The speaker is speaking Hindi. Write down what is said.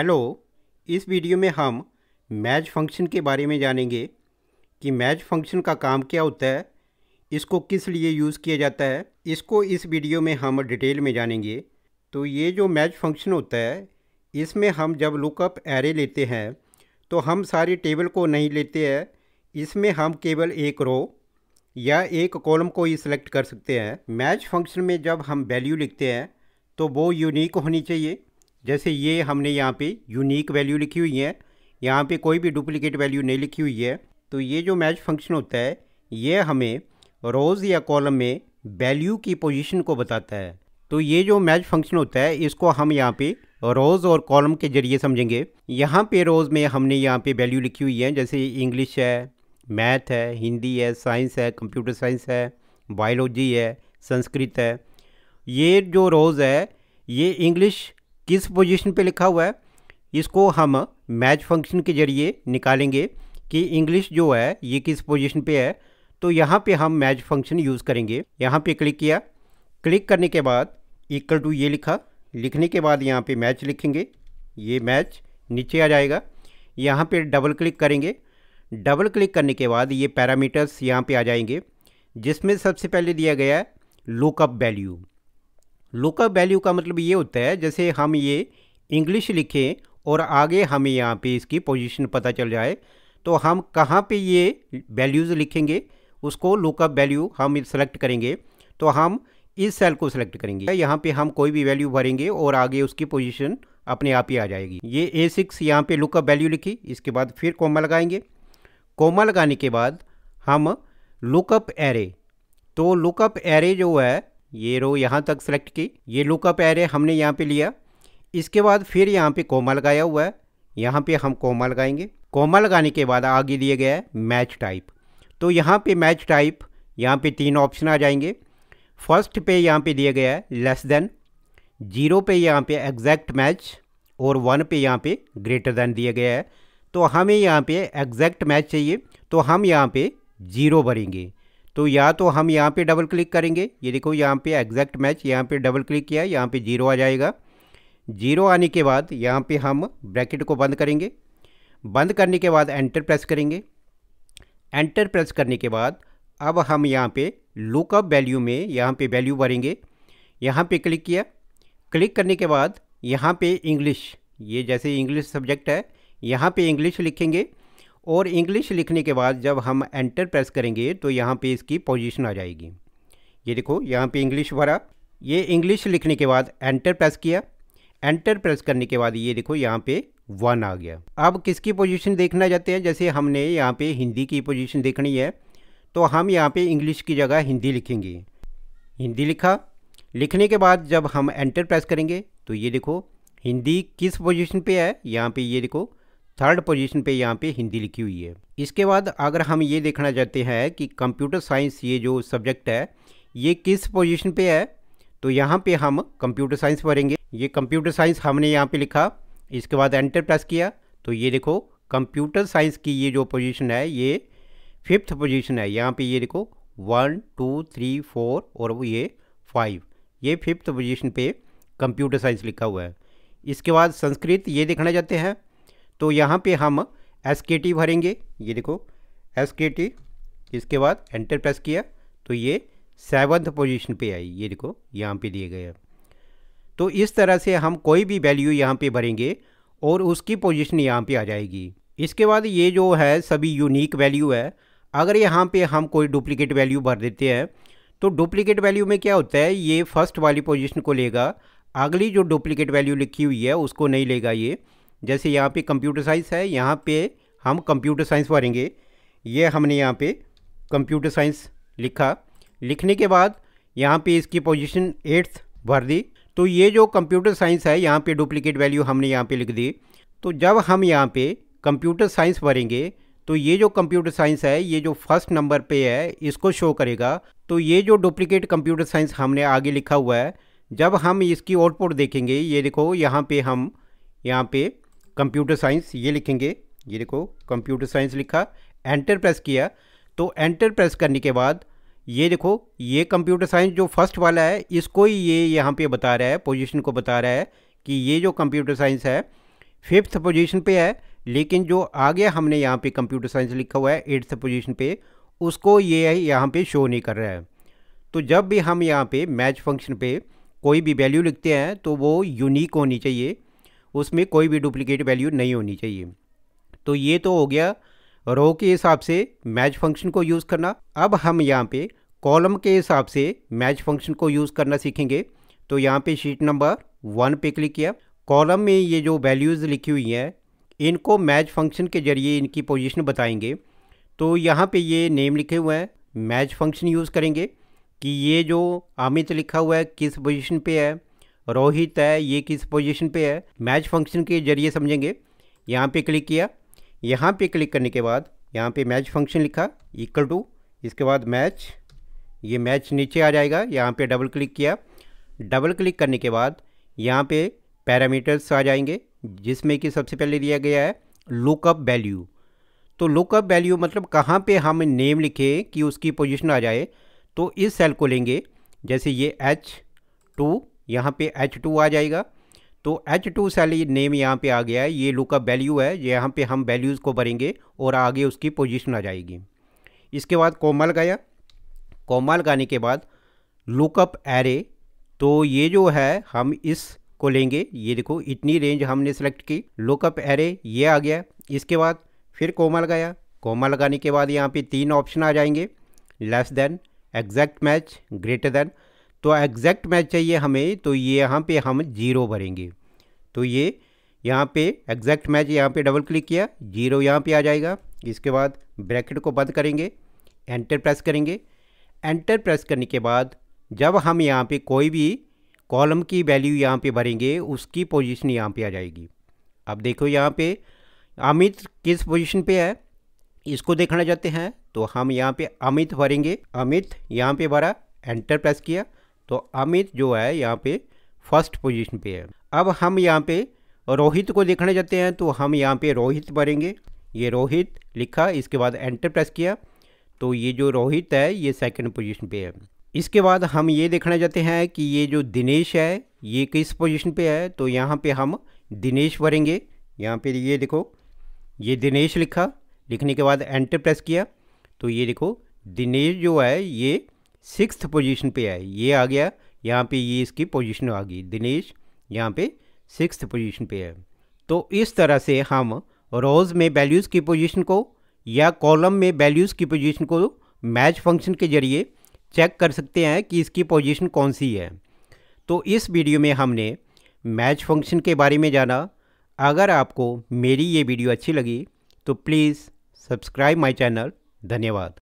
हेलो इस वीडियो में हम मैच फंक्शन के बारे में जानेंगे कि मैच फंक्शन का काम क्या होता है इसको किस लिए यूज़ किया जाता है इसको इस वीडियो में हम डिटेल में जानेंगे तो ये जो मैच फंक्शन होता है इसमें हम जब लुकअप एरे लेते हैं तो हम सारी टेबल को नहीं लेते हैं इसमें हम केवल एक रो या एक कॉलम को ही सिलेक्ट कर सकते हैं मैच फंक्शन में जब हम वैल्यू लिखते हैं तो वो यूनिक होनी चाहिए जैसे ये हमने यहाँ पे यूनिक वैल्यू लिखी हुई है यहाँ पे कोई भी डुप्लीकेट वैल्यू नहीं लिखी हुई है तो ये जो मैच फंक्शन होता है ये हमें रोज़ या कॉलम में वैल्यू की पोजीशन को बताता है तो ये जो मैच फंक्शन होता है इसको हम यहाँ पे रोज़ और कॉलम के जरिए समझेंगे यहाँ पे रोज़ में हमने यहाँ पे वैल्यू लिखी हुई है जैसे इंग्लिश है मैथ है हिंदी है साइंस है कंप्यूटर साइंस है बायोलॉजी है संस्कृत है ये जो रोज़ है ये इंग्लिश किस पोजीशन पे लिखा हुआ है इसको हम मैच फंक्शन के ज़रिए निकालेंगे कि इंग्लिश जो है ये किस पोजीशन पे है तो यहाँ पे हम मैच फंक्शन यूज़ करेंगे यहाँ पे क्लिक किया क्लिक करने के बाद इक्वल टू ये लिखा लिखने के बाद यहाँ पे मैच लिखेंगे ये मैच नीचे आ जाएगा यहाँ पे डबल क्लिक करेंगे डबल क्लिक करने के बाद ये पैरामीटर्स यहाँ पर आ जाएंगे जिसमें सबसे पहले दिया गया है लुकअप वैल्यू लुकअप वैल्यू का मतलब ये होता है जैसे हम ये इंग्लिश लिखें और आगे हमें यहाँ पे इसकी पोजीशन पता चल जाए तो हम कहाँ पे ये वैल्यूज़ लिखेंगे उसको लुकअप वैल्यू हम सेलेक्ट करेंगे तो हम इस सेल को सेलेक्ट करेंगे यहाँ पे हम कोई भी वैल्यू भरेंगे और आगे उसकी पोजीशन अपने आप ही आ जाएगी ये ए सिक्स यहाँ पर लुकअप वैल्यू लिखी इसके बाद फिर कोमा लगाएंगे कोमा लगाने के बाद हम लुकअप एरे तो लुकअप एरे जो है ये रो यहाँ तक सेलेक्ट की ये लू का पैर हमने यहाँ पे लिया इसके बाद फिर यहाँ पे कोमा लगाया हुआ है यहाँ पे हम कोमा लगाएंगे कोमा लगाने के बाद आगे दिया गया है मैच टाइप तो यहाँ पे मैच टाइप यहाँ पे तीन ऑप्शन आ जाएंगे फर्स्ट पे यहाँ पे दिया गया है लेस देन जीरो पे यहाँ पे एग्जैक्ट मैच और वन पे यहाँ पे ग्रेटर देन दिया गया है तो हमें यहाँ पे एग्जैक्ट मैच चाहिए तो हम यहाँ पे ज़ीरो भरेंगे तो या तो हम यहाँ पे डबल क्लिक करेंगे ये देखो यहाँ पे एग्जैक्ट मैच यहाँ पे डबल क्लिक किया यहाँ पे जीरो आ जाएगा जीरो आने के बाद यहाँ पे हम ब्रैकेट को बंद करेंगे बंद करने के बाद एंटर प्रेस करेंगे एंटर प्रेस करने के बाद अब हम यहाँ पे लुकअप वैल्यू में यहाँ पे वैल्यू भरेंगे यहाँ पे क्लिक किया क्लिक करने के बाद यहाँ पे इंग्लिश ये जैसे इंग्लिश सब्जेक्ट है यहाँ पे इंग्लिश लिखेंगे और इंग्लिश लिखने के बाद जब हम एंटर प्रेस करेंगे तो यहाँ पे इसकी पोजीशन आ जाएगी ये देखो यहाँ पे इंग्लिश भरा ये इंग्लिश लिखने के बाद एंटर प्रेस किया एंटर प्रेस करने के बाद ये देखो यहाँ पे वन आ गया अब किसकी पोजीशन देखना चाहते हैं जैसे हमने यहाँ पे हिंदी की पोजीशन देखनी है तो हम यहाँ पे इंग्लिश की जगह हिंदी लिखेंगे हिंदी लिखा लिखने के बाद जब हम एंटर प्रेस करेंगे तो ये देखो हिंदी किस पोजीशन पे है यहाँ पे ये देखो थर्ड पोजीशन पे यहाँ पे हिंदी लिखी हुई है इसके बाद अगर हम ये देखना चाहते हैं कि कंप्यूटर साइंस ये जो सब्जेक्ट है ये किस पोजीशन पे है तो यहाँ पे हम कंप्यूटर साइंस पढ़ेंगे ये कंप्यूटर साइंस हमने यहाँ पे लिखा इसके बाद एंटर प्रेस किया तो ये देखो कंप्यूटर साइंस की ये जो पोजिशन है ये फिफ्थ पोजिशन है यहाँ पर ये देखो वन टू थ्री फोर और ये फाइव ये फिफ्थ पोजिशन पर कंप्यूटर साइंस लिखा हुआ है इसके बाद संस्कृत ये देखना चाहते हैं तो यहाँ पे हम एस के टी भरेंगे ये देखो एस के टी इसके बाद एंटर प्रेस किया तो ये सेवन्थ पोजीशन पे आई ये देखो यहाँ पे दिए गए तो इस तरह से हम कोई भी वैल्यू यहाँ पे भरेंगे और उसकी पोजीशन यहाँ पे आ जाएगी इसके बाद ये जो है सभी यूनिक वैल्यू है अगर यहाँ पे हम कोई डुप्लीकेट वैल्यू भर देते हैं तो डुप्लीकेट वैल्यू में क्या होता है ये फर्स्ट वाली पोजिशन को लेगा अगली जो डुप्लीकेट वैल्यू लिखी हुई है उसको नहीं लेगा ये जैसे यहाँ पे कंप्यूटर साइंस है यहाँ पे हम कंप्यूटर साइंस भरेंगे ये हमने यहाँ पे कंप्यूटर साइंस लिखा लिखने के बाद यहाँ पे इसकी पोजीशन एट्थ भर दी तो ये जो कंप्यूटर साइंस है यहाँ पे डुप्लीकेट वैल्यू हमने यहाँ पे लिख दी तो जब हम यहाँ पे कंप्यूटर साइंस भरेंगे तो ये जो कंप्यूटर साइंस है ये जो फर्स्ट नंबर पे है इसको शो करेगा तो ये जो डुप्लीकेट कंप्यूटर साइंस हमने आगे लिखा हुआ है जब हम इसकी आउटपुट देखेंगे ये देखो यहाँ पे हम यहाँ पे कंप्यूटर साइंस ये लिखेंगे ये देखो कंप्यूटर साइंस लिखा एंटर प्रेस किया तो एंटर प्रेस करने के बाद ये देखो ये कंप्यूटर साइंस जो फर्स्ट वाला है इसको ही ये यहाँ पे बता रहा है पोजीशन को बता रहा है कि ये जो कंप्यूटर साइंस है फिफ्थ पोजीशन पे है लेकिन जो आगे हमने यहाँ पे कंप्यूटर साइंस लिखा हुआ है एट्थ पोजीशन पे उसको ये यहाँ पे शो नहीं कर रहा है तो जब भी हम यहाँ पे मैच फंक्शन पे कोई भी वैल्यू लिखते हैं तो वो यूनिक होनी चाहिए उसमें कोई भी डुप्लीकेट वैल्यू नहीं होनी चाहिए तो ये तो हो गया रो के हिसाब से मैच फंक्शन को यूज़ करना अब हम यहाँ पे कॉलम के हिसाब से मैच फंक्शन को यूज़ करना सीखेंगे तो यहाँ पे शीट नंबर वन पे क्लिक किया कॉलम में ये जो वैल्यूज़ लिखी हुई हैं इनको मैच फंक्शन के जरिए इनकी पोजिशन बताएंगे तो यहाँ पर ये नेम लिखे हुए हैं मैच फंक्शन यूज़ करेंगे कि ये जो अमित लिखा हुआ है किस पोजिशन पर है रोहित है ये किस पोजीशन पे है मैच फंक्शन के जरिए समझेंगे यहाँ पे क्लिक किया यहाँ पे क्लिक करने के बाद यहाँ पे मैच फंक्शन लिखा इक्वल टू इसके बाद मैच ये मैच नीचे आ जाएगा यहाँ पे डबल क्लिक किया डबल क्लिक करने के बाद यहाँ पे पैरामीटर्स आ जाएंगे जिसमें कि सबसे पहले दिया गया है लुकअप वैल्यू तो लुकअप वैल्यू मतलब कहाँ पर हम नेम लिखें कि उसकी पोजिशन आ जाए तो इस सेल को लेंगे जैसे ये एच टू यहाँ पे H2 आ जाएगा तो H2 सेल नेम यहाँ पे आ गया है ये लुकअप वैल्यू है यहाँ पे हम वैल्यूज़ को भरेंगे और आगे उसकी पोजीशन आ जाएगी इसके बाद कोमल गया कोमल गाने के बाद लुकअप एरे तो ये जो है हम इस को लेंगे ये देखो इतनी रेंज हमने सेलेक्ट की लुकअप एरे ये आ गया इसके बाद फिर कोमल गया कोमल गाने के बाद यहाँ पर तीन ऑप्शन आ जाएंगे less than exact match greater than तो एग्जैक्ट मैच चाहिए हमें तो ये यहाँ पे हम जीरो भरेंगे तो ये यहाँ पे एग्जैक्ट मैच यहाँ पे डबल क्लिक किया जीरो यहाँ पे आ जाएगा इसके बाद ब्रैकेट को बंद करेंगे एंटर प्रेस करेंगे एंटर प्रेस करने के बाद जब हम यहाँ पे कोई भी कॉलम की वैल्यू यहाँ पे भरेंगे उसकी पोजिशन यहाँ पर आ जाएगी अब देखो यहाँ पर अमित किस पोजिशन पर है इसको देखना चाहते हैं तो हम यहाँ पे अमित भरेंगे अमित यहाँ पे भरा एंटर प्रेस किया तो अमित जो है यहाँ पे फर्स्ट पोजीशन पे है अब हम यहाँ पे रोहित को देखने जाते हैं तो हम यहाँ पे रोहित भरेंगे ये रोहित लिखा इसके बाद एंटर प्रेस किया तो ये जो रोहित है ये सेकंड पोजीशन पे है इसके बाद हम ये देखना चाहते हैं कि ये जो दिनेश है ये किस पोजिशन पर है तो यहाँ पर हम दिनेश भरेंगे यहाँ पर ये देखो ये दिनेश लिखा लिखने के बाद एंटर प्रेस किया तो ये देखो दिनेश जो है ये सिक्स्थ पोजीशन पे आए ये आ गया यहाँ पे ये इसकी पोजीशन आ गई दिनेश यहाँ पे सिक्स्थ पोजीशन पे है तो इस तरह से हम रोज़ में वैल्यूज़ की पोजीशन को या कॉलम में वैल्यूज़ की पोजीशन को मैच फंक्शन के ज़रिए चेक कर सकते हैं कि इसकी पोजीशन कौन सी है तो इस वीडियो में हमने मैच फंक्शन के बारे में जाना अगर आपको मेरी ये वीडियो अच्छी लगी तो प्लीज़ सब्सक्राइब माई चैनल धन्यवाद